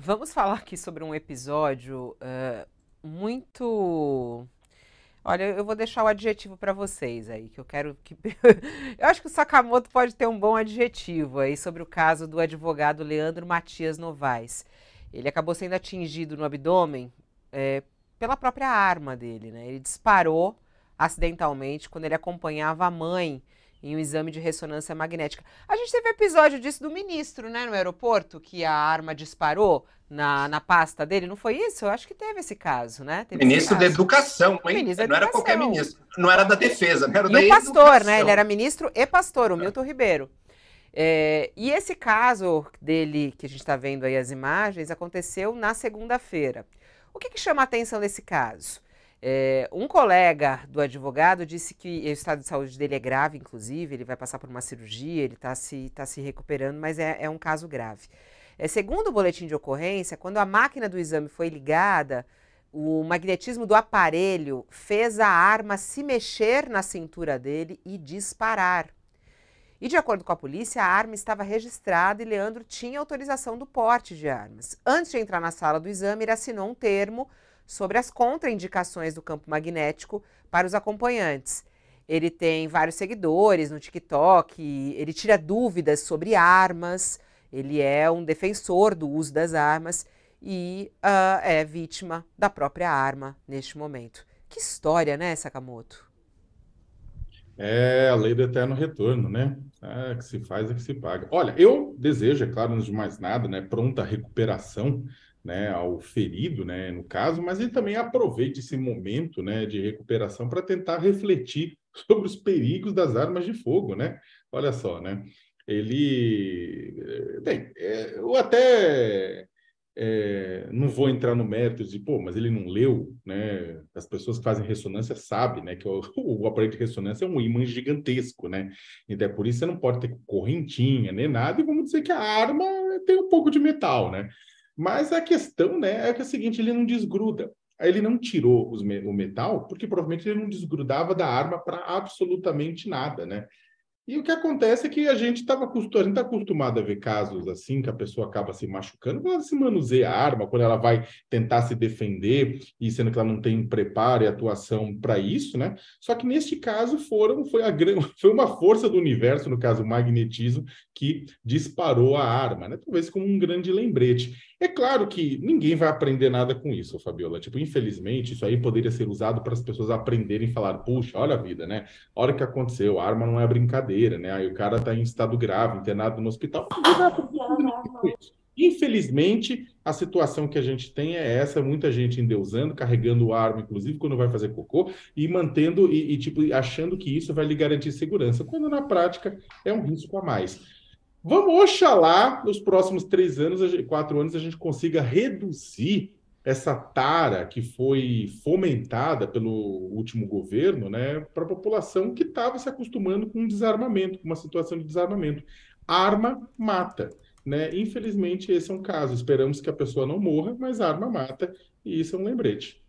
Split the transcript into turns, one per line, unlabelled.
Vamos falar aqui sobre um episódio uh, muito. Olha, eu vou deixar o adjetivo para vocês aí, que eu quero que. eu acho que o Sakamoto pode ter um bom adjetivo aí sobre o caso do advogado Leandro Matias Novaes. Ele acabou sendo atingido no abdômen é, pela própria arma dele, né? Ele disparou acidentalmente quando ele acompanhava a mãe em um exame de ressonância magnética. A gente teve episódio disso do ministro, né, no aeroporto, que a arma disparou na, na pasta dele, não foi isso? Eu acho que teve esse caso, né? Teve ministro caso. da Educação, hein? Ministro não educação. era qualquer ministro, não era da Defesa, não era e da E o pastor, educação. né? Ele era ministro e pastor, o é. Milton Ribeiro. É, e esse caso dele, que a gente está vendo aí as imagens, aconteceu na segunda-feira. O que, que chama a atenção desse caso? É, um colega do advogado disse que o estado de saúde dele é grave, inclusive, ele vai passar por uma cirurgia, ele está se, tá se recuperando, mas é, é um caso grave. É, segundo o boletim de ocorrência, quando a máquina do exame foi ligada, o magnetismo do aparelho fez a arma se mexer na cintura dele e disparar. E de acordo com a polícia, a arma estava registrada e Leandro tinha autorização do porte de armas. Antes de entrar na sala do exame, ele assinou um termo sobre as contraindicações do campo magnético para os acompanhantes. Ele tem vários seguidores no TikTok, ele tira dúvidas sobre armas, ele é um defensor do uso das armas e uh, é vítima da própria arma neste momento. Que história, né, Sakamoto?
É a lei do eterno retorno, né? É, que se faz é que se paga. Olha, eu desejo, é claro, antes de mais nada, né, pronta recuperação né, ao ferido, né, no caso, mas ele também aproveita esse momento, né, de recuperação para tentar refletir sobre os perigos das armas de fogo, né? Olha só, né? Ele, eh, bem, é, eu até é, não vou entrar no mérito de, pô, mas ele não leu, né? As pessoas que fazem ressonância sabem, né? Que o, o aparelho de ressonância é um ímã gigantesco, né? Então é por isso que você não pode ter correntinha nem nada e vamos dizer que a arma tem um pouco de metal, né? Mas a questão né, é que é o seguinte: ele não desgruda. Ele não tirou os, o metal, porque provavelmente ele não desgrudava da arma para absolutamente nada, né? E o que acontece é que a gente estava tá acostumado a ver casos assim, que a pessoa acaba se machucando, quando ela se manuseia a arma, quando ela vai tentar se defender, e sendo que ela não tem preparo e atuação para isso, né? Só que neste caso foram, foi, a, foi uma força do universo, no caso o magnetismo, que disparou a arma, né? Talvez como um grande lembrete. É claro que ninguém vai aprender nada com isso, Fabiola. Tipo, infelizmente, isso aí poderia ser usado para as pessoas aprenderem e falar, puxa, olha a vida, né? Olha o que aconteceu, a arma não é brincadeira cadeira, né? Aí o cara está em estado grave, internado no hospital. Ah, é Infelizmente, a situação que a gente tem é essa, muita gente endeusando, carregando o arma, inclusive quando vai fazer cocô, e mantendo e, e tipo achando que isso vai lhe garantir segurança, quando na prática é um risco a mais. Vamos, oxalá, nos próximos três anos, quatro anos, a gente consiga reduzir essa tara que foi fomentada pelo último governo né, para a população que estava se acostumando com um desarmamento, com uma situação de desarmamento. Arma mata. Né? Infelizmente, esse é um caso. Esperamos que a pessoa não morra, mas arma mata, e isso é um lembrete.